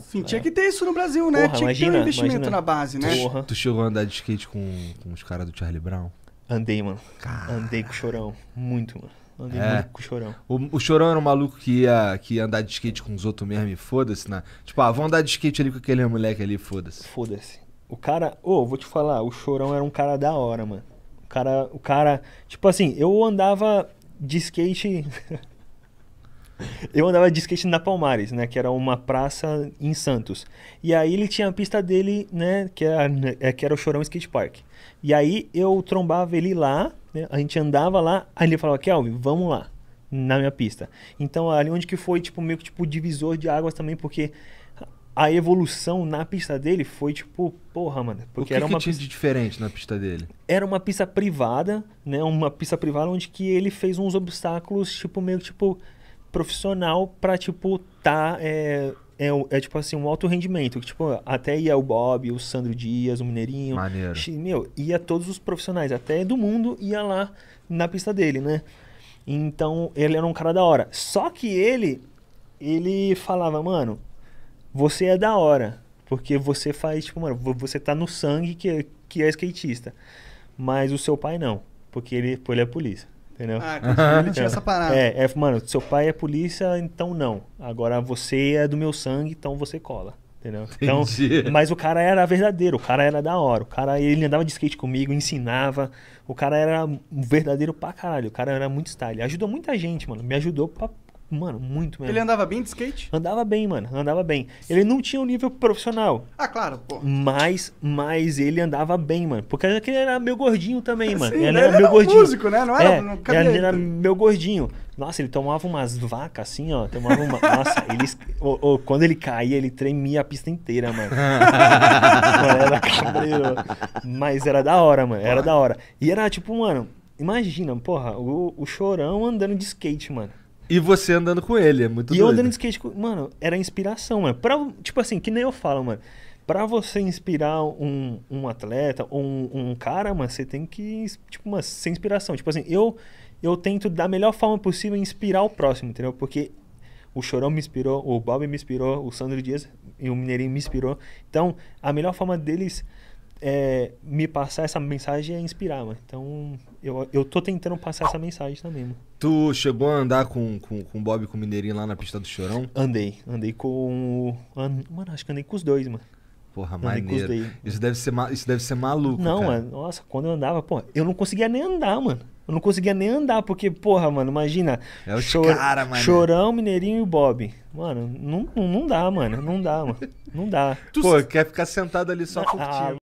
Sim, tinha é. que ter isso no Brasil, né? Porra, tinha imagina, que ter um investimento imagina. na base, né? Porra. Tu chegou a andar de skate com, com os caras do Charlie Brown? Andei, mano. Andei com o Chorão. Muito, mano. Andei é. muito com o Chorão. O, o, Chorão era um maluco que ia, que ia andar de skate com os outros mesmo e foda-se, né? Tipo, ah, vamos andar de skate ali com aquele moleque ali, foda-se. Foda-se. O cara, ô, oh, vou te falar, o Chorão era um cara da hora, mano. O cara, o cara, tipo assim, eu andava de skate eu andava de skate na Palmares, né? Que era uma praça em Santos. E aí ele tinha a pista dele, né? Que era, né, que era o Chorão Skate Park. E aí eu trombava ele lá, né, a gente andava lá, aí ele falava, Kelvin, vamos lá, na minha pista. Então ali onde que foi, tipo, meio que tipo divisor de águas também, porque a evolução na pista dele foi tipo, porra, mano. Porque o que era que uma tinha pista... de diferente na pista dele? Era uma pista privada, né? Uma pista privada onde que ele fez uns obstáculos, tipo, meio que tipo profissional pra, tipo, tá. É, é, é, tipo assim, um alto rendimento. Que, tipo, até ia o Bob, o Sandro Dias, o Mineirinho. Maneiro. Meu, ia todos os profissionais, até do mundo, ia lá na pista dele, né? Então, ele era um cara da hora. Só que ele, ele falava, mano, você é da hora. Porque você faz, tipo, mano, você tá no sangue que é, que é skatista. Mas o seu pai não. Porque ele, ele é polícia. Entendeu? Ah, ele tinha essa parada. É, é, mano, seu pai é polícia, então não. Agora você é do meu sangue, então você cola. Entendeu? Então, mas o cara era verdadeiro, o cara era da hora. O cara, ele andava de skate comigo, ensinava. O cara era um verdadeiro pra caralho. O cara era muito style. Ajudou muita gente, mano. Me ajudou pra mano, muito mesmo. Ele andava bem de skate? Andava bem, mano, andava bem. Ele não tinha um nível profissional. Ah, claro, pô. Mas, mas ele andava bem, mano. Porque ele era meu gordinho também, mano. ele, né? ele era, era meu gordinho. músico, né? Não era, é, não Ele era meu gordinho. Nossa, ele tomava umas vacas assim, ó. Tomava uma. Nossa, ele. Oh, oh, quando ele caía, ele tremia a pista inteira, mano. mano era cabreiro. Mas era da hora, mano. Era da hora. E era tipo, mano, imagina, porra, o, o chorão andando de skate, mano. E você andando com ele, é muito e doido. E eu andando de skate Mano, era inspiração, mano. Pra, tipo assim, que nem eu falo, mano. Pra você inspirar um, um atleta ou um, um cara, mano, você tem que, tipo, uma, ser inspiração. Tipo assim, eu, eu tento da melhor forma possível inspirar o próximo, entendeu? Porque o Chorão me inspirou, o Bob me inspirou, o Sandro Dias e o Mineirinho me inspirou. Então, a melhor forma deles é, me passar essa mensagem é inspirar, mano. Então, eu, eu tô tentando passar essa mensagem também, mano. Tu chegou a andar com, com, com o Bob e com o Mineirinho lá na pista do Chorão? Andei. Andei com o... mano, acho que andei com os dois, mano. Porra, andei maneiro. Isso deve, ser, isso deve ser maluco, Não, cara. mano. Nossa, quando eu andava, pô, eu não conseguia nem andar, mano. Eu não conseguia nem andar, porque, porra, mano, imagina. É o chor... cara, mano. Chorão, Mineirinho e o Bob. Mano, não, não dá, mano. Não dá, mano. Não dá. Tu... Pô, quer ficar sentado ali só ah, curtindo.